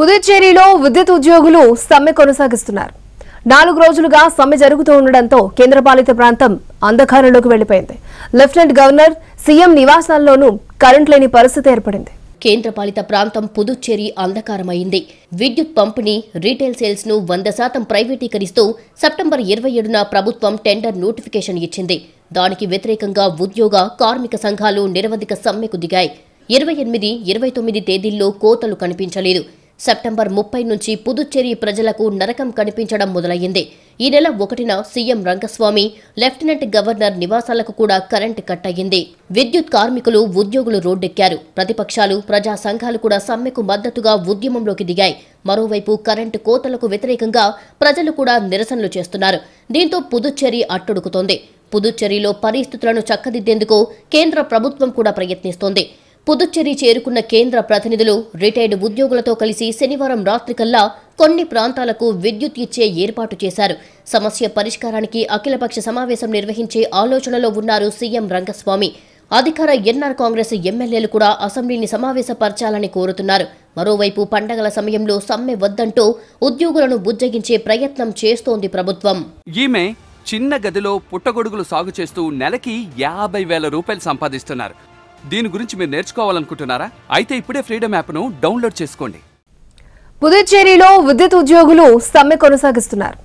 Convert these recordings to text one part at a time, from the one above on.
పుదుచ్చేరిలో విద్యుత్ ఉద్యోగులు సమ్మె కొనసాగిస్తున్నారు నాలుగు రోజులుగా సమ్మె జరుగుతూ ఉండడంతో కేంద్రపాలిత ప్రాంతం అంధకారంలోకి వెళ్లిపోయింది లెఫ్టినెంట్ గవర్నర్ సీఎం నివాసాల్లోనూ కరెంట్ లేని పరిస్థితి ఏర్పడింది కేంద్రపాలిత ప్రాంతం పుదుచ్చేరి అంధకారమైంది విద్యుత్ పంపిణీ రీటైల్ సేల్స్ ను వంద శాతం ప్రైవేటీకరిస్తూ సెప్టెంబర్ ఇరవై ఏడున ప్రభుత్వం టెండర్ నోటిఫికేషన్ ఇచ్చింది దానికి వ్యతిరేకంగా ఉద్యోగ కార్మిక సంఘాలు నిరవధిక సమ్మెకు దిగాయి ఇరవై ఎనిమిది ఇరవై తొమ్మిది తేదీల్లో కోతలు కనిపించలేదు సెప్టెంబర్ ముప్పై నుంచి పుదుచ్చేరి ప్రజలకు నరకం కనిపించడం మొదలయ్యింది ఈ నెల ఒకటిన సీఎం రంగస్వామి లెఫ్టినెంట్ గవర్నర్ నివాసాలకు కూడా కరెంటు కట్ అయ్యింది విద్యుత్ కార్మికులు ఉద్యోగులు రోడ్డెక్కారు ప్రతిపక్షాలు ప్రజా సంఘాలు కూడా సమ్మెకు మద్దతుగా ఉద్యమంలోకి దిగాయి మరోవైపు కరెంటు కోతలకు వ్యతిరేకంగా ప్రజలు కూడా నిరసనలు చేస్తున్నారు దీంతో పుదుచ్చేరి అట్టుడుకుతోంది పుదుచ్చేరిలో పరిస్థితులను చక్కదిద్దేందుకు కేంద్ర ప్రభుత్వం కూడా ప్రయత్నిస్తోంది పుదుచ్చేరి చేరుకున్న కేంద్ర ప్రతినిధులు రిటైర్డ్ ఉద్యోగులతో కలిసి శనివారం రాత్రికల్లా కొన్ని ప్రాంతాలకు విద్యుత్ ఇచ్చే ఏర్పాటు చేశారు సమస్య పరిష్కారానికి అఖిలపక్ష సమావేశం నిర్వహించే ఆలోచనలో ఉన్నారు సీఎం రంగస్వామి అధికార ఎన్ఆర్ కాంగ్రెస్ ఎమ్మెల్యేలు కూడా అసెంబ్లీని సమావేశపరచాలని కోరుతున్నారు మరోవైపు పండగల సమయంలో సమ్మె వద్దంటూ ఉద్యోగులను బుజ్జగించే ప్రయత్నం చేస్తోంది ప్రభుత్వం ఈమె చిన్న గదిలో పుట్టగొడుగులు సాగు చేస్తూ నెలకి యాభై వేల రూపాయలు సంపాదిస్తున్నారు దీని గురించి మీరు నేర్చుకోవాలనుకుంటున్నారా అయితే ఇప్పుడే ఫ్రీడమ్ యాప్ను డౌన్లోడ్ చేసుకోండి పుదుచ్చేరిలో విద్యుత్ ఉద్యోగులు సమ్మె కొనసాగిస్తున్నారు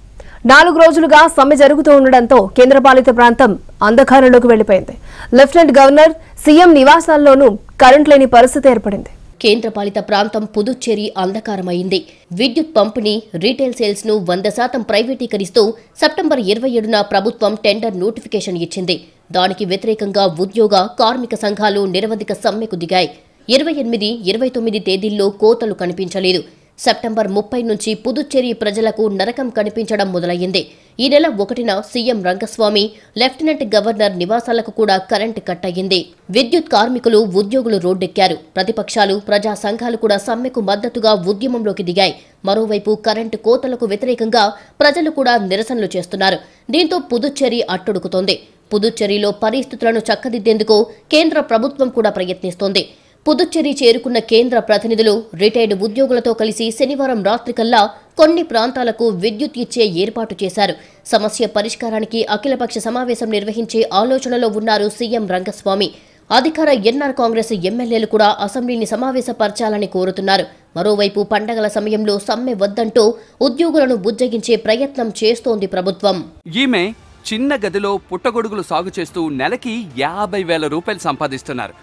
నాలుగు రోజులుగా సమ్మె జరుగుతూ ఉండడంతో కేంద్రపాలిత ప్రాంతం అంధకారంలోకి వెళ్లిపోయింది లెఫ్టినెంట్ గవర్నర్ సీఎం నివాసాల్లోనూ కరెంట్ లేని పరిస్థితి ఏర్పడింది కేంద్రపాలిత ప్రాంతం పుదుచ్చేరి అంధకారమైంది విద్యుత్ పంపిణీ రీటైల్ సేల్స్ ను వంద శాతం ప్రైవేటీకరిస్తూ సెప్టెంబర్ ఇరవై ఏడున ప్రభుత్వం టెండర్ నోటిఫికేషన్ ఇచ్చింది దానికి వ్యతిరేకంగా ఉద్యోగ కార్మిక సంఘాలు నిరవధిక సమ్మెకు దిగాయి ఇరవై ఎనిమిది ఇరవై తొమ్మిది తేదీల్లో కోతలు కనిపించలేదు సెప్టెంబర్ ముప్పై నుంచి పుదుచ్చేరి ప్రజలకు నరకం కనిపించడం మొదలయ్యింది ఈ నెల ఒకటిన సీఎం రంగస్వామి లెఫ్టినెంట్ గవర్నర్ నివాసాలకు కూడా కరెంటు కట్ అయ్యింది విద్యుత్ కార్మికులు ఉద్యోగులు రోడ్డెక్కారు ప్రతిపక్షాలు ప్రజా సంఘాలు కూడా సమ్మెకు మద్దతుగా ఉద్యమంలోకి దిగాయి మరోవైపు కరెంటు కోతలకు వ్యతిరేకంగా ప్రజలు కూడా నిరసనలు చేస్తున్నారు దీంతో పుదుచ్చేరి అట్టుడుకుతోంది పుదుచ్చేరిలో పరిస్థితులను చక్కదిద్దేందుకు కేంద్ర ప్రభుత్వం కూడా ప్రయత్నిస్తోంది పుదుచ్చేరి చేరుకున్న కేంద్ర ప్రతినిధులు రిటైర్డ్ ఉద్యోగులతో కలిసి శనివారం రాత్రికల్లా కొన్ని ప్రాంతాలకు విద్యుత్ ఇచ్చే ఏర్పాటు చేశారు సమస్య పరిష్కారానికి అఖిలపక్ష సమావేశం నిర్వహించే ఆలోచనలో ఉన్నారు సీఎం రంగస్వామి అధికార ఎన్ఆర్ కాంగ్రెస్ ఎమ్మెల్యేలు కూడా అసెంబ్లీని సమావేశపరచాలని కోరుతున్నారు మరోవైపు పండగల సమయంలో సమ్మె వద్దంటూ ఉద్యోగులను బుజ్జగించే ప్రయత్నం చేస్తోంది ప్రభుత్వం ఈమె చిన్న గదిలో పుట్టగొడుగులు సాగు చేస్తూ నెలకి యాభై వేల రూపాయలు సంపాదిస్తున్నారు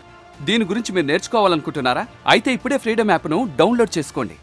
దీని గురించి మీరు నేర్చుకోవాలనుకుంటున్నారా అయితే ఇప్పుడే ఫ్రీడమ్ యాప్ను డౌన్లోడ్ చేసుకోండి